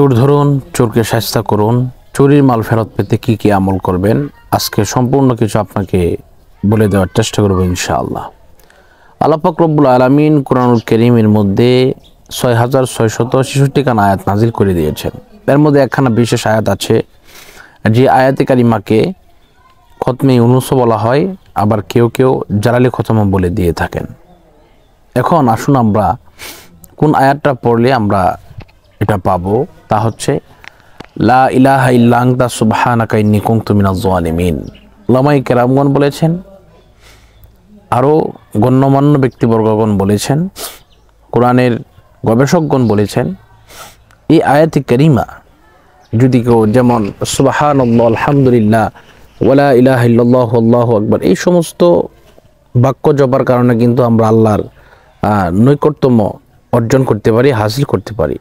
চোর ধরুন চোরকে সাস্তা করুন চুরির মাল ফেরত পেতে কি কি আমল করবেন আজকে সম্পূর্ণ কিছু আপনাকে বলে দেওয়ার চেষ্টা করবো ইনশাআল্লাহ আল্লাপাক আলমিন কোরআনুল করিমের মধ্যে ছয় হাজার ছয় ছয়শত ছেষট্টিখানা আয়াত নাজিল করে দিয়েছেন এর মধ্যে একখানা বিশেষ আয়াত আছে যে আয়াতে কারিমাকে খতমে উনুস বলা হয় আবার কেউ কেউ জালালি খতম বলে দিয়ে থাকেন এখন আসুন আমরা কোন আয়াতটা পড়লে আমরা এটা পাবো তা হচ্ছে লা ইলাহা ইল্লাংদা সুবহানাকাই নিকুং তুমিনা জোয়ালিমিন লামাই কেরামগণ বলেছেন আরও গণ্যমান্য ব্যক্তিবর্গগণ বলেছেন কোরআনের গবেষকগণ বলেছেন এই আয়াতি করিমা যদি কেউ যেমন সুবাহান আলহামদুলিল্লাহ ওলা ইলাহ ইল্লাহ আল্লাহ আকবর এই সমস্ত বাক্য জপার কারণে কিন্তু আমরা আল্লাহর নৈকট্যম অর্জন করতে পারি হাসিল করতে পারি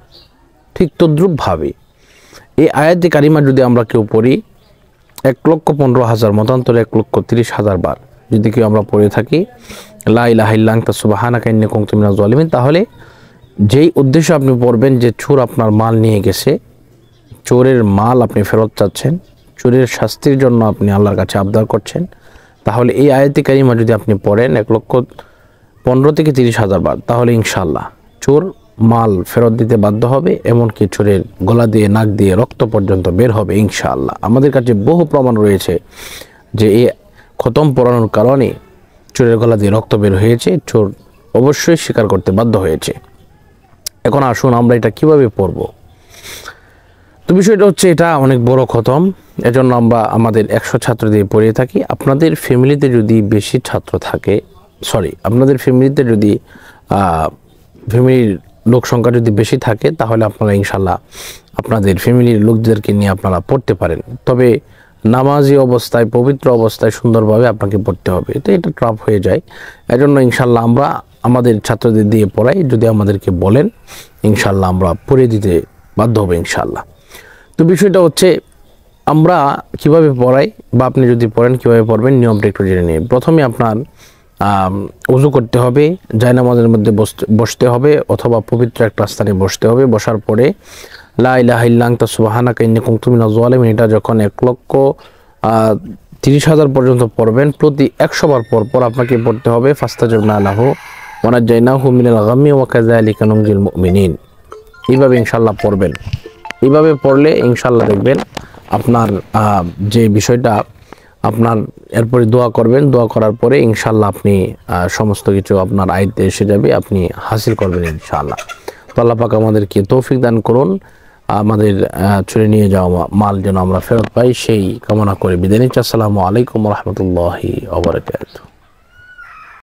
ঠিক তদ্রুপভাবে এই আয়াতি কারিমা যদি আমরা কেউ পড়ি এক লক্ষ পনেরো হাজার মতান্তরে এক লক্ষ তিরিশ হাজার বার যদি কেউ আমরা পড়ে থাকি লাইলাহিল্লাং তা সুবাহানা কাইন্যা কংতুমিনা জলিমিন তাহলে যেই উদ্দেশ্য আপনি পড়বেন যে চোর আপনার মাল নিয়ে গেছে চোরের মাল আপনি ফেরত চাচ্ছেন চোরের শাস্তির জন্য আপনি আল্লাহর কাছে আবদার করছেন তাহলে এই আয়াতি কারিমা যদি আপনি পড়েন এক লক্ষ পনেরো থেকে তিরিশ হাজার বার তাহলে ইনশাল্লাহ চোর মাল ফেরত দিতে বাধ্য হবে এমনকি চোরের গলা দিয়ে নাক দিয়ে রক্ত পর্যন্ত বের হবে ইনশাআল্লাহ আমাদের কাছে বহু প্রমাণ রয়েছে যে এ খতম পড়ানোর কারণে চোরের গলা দিয়ে রক্ত বের হয়েছে চোর অবশ্যই স্বীকার করতে বাধ্য হয়েছে এখন আসুন আমরা এটা কিভাবে পড়ব তো বিষয়টা হচ্ছে এটা অনেক বড় খতম এজন্য আমরা আমাদের একশো ছাত্র দিয়ে পড়িয়ে থাকি আপনাদের ফ্যামিলিতে যদি বেশি ছাত্র থাকে সরি আপনাদের ফ্যামিলিতে যদি ফ্যামিলির লোক সংখ্যা যদি বেশি থাকে তাহলে আপনারা ইনশাল্লাহ আপনাদের ফ্যামিলির লোকদেরকে নিয়ে আপনারা পড়তে পারেন তবে নামাজি অবস্থায় পবিত্র অবস্থায় সুন্দরভাবে আপনাকে পড়তে হবে তো এটা ট্রাপ হয়ে যায় এজন্য ইনশাল্লাহ আমরা আমাদের ছাত্রদের দিয়ে পড়াই যদি আমাদেরকে বলেন ইনশাল্লাহ আমরা পড়ে দিতে বাধ্য হবে ইনশাল্লাহ তো বিষয়টা হচ্ছে আমরা কিভাবে পড়াই বা আপনি যদি পড়েন কিভাবে পড়বেন নিয়মটা একটু জেনে নিই প্রথমে আপনার উজু করতে হবে জায়নামাজের মধ্যে বসতে হবে অথবা পবিত্র একটা স্থানে বসতে হবে বসার পরে লাইলাহিল্লাংতা সুবাহানাকে কুমতুমিনা জোয়ালিমিন এটা যখন এক লক্ষ তিরিশ হাজার পর্যন্ত পড়বেন প্রতি একশোবার পর পর আপনাকে পড়তে হবে ফাস্তা ফাস্তাজব না জয়না ওনাজাইনাহু মিনাল ও ওয়াকাজা আলী কানুমজিল মিনিন এইভাবে ইনশাল্লাহ পড়বেন এইভাবে পড়লে ইনশাল্লাহ দেখবেন আপনার যে বিষয়টা আপনার এরপরে দোয়া করবেন দোয়া করার পরে ইনশাল্লাহ আপনি সমস্ত কিছু আপনার আয়ত্তে এসে যাবে আপনি হাসিল করবেন ইনশাআল্লাহ তো আল্লাহ পাক আমাদেরকে তৌফিক দান করুন আমাদের ছুড়ে নিয়ে যাওয়া মাল যেন আমরা ফেরত পাই সেই কামনা করে বিদায় নিচ্ছি আসসালামু আলাইকুম রহমতুল্লাহি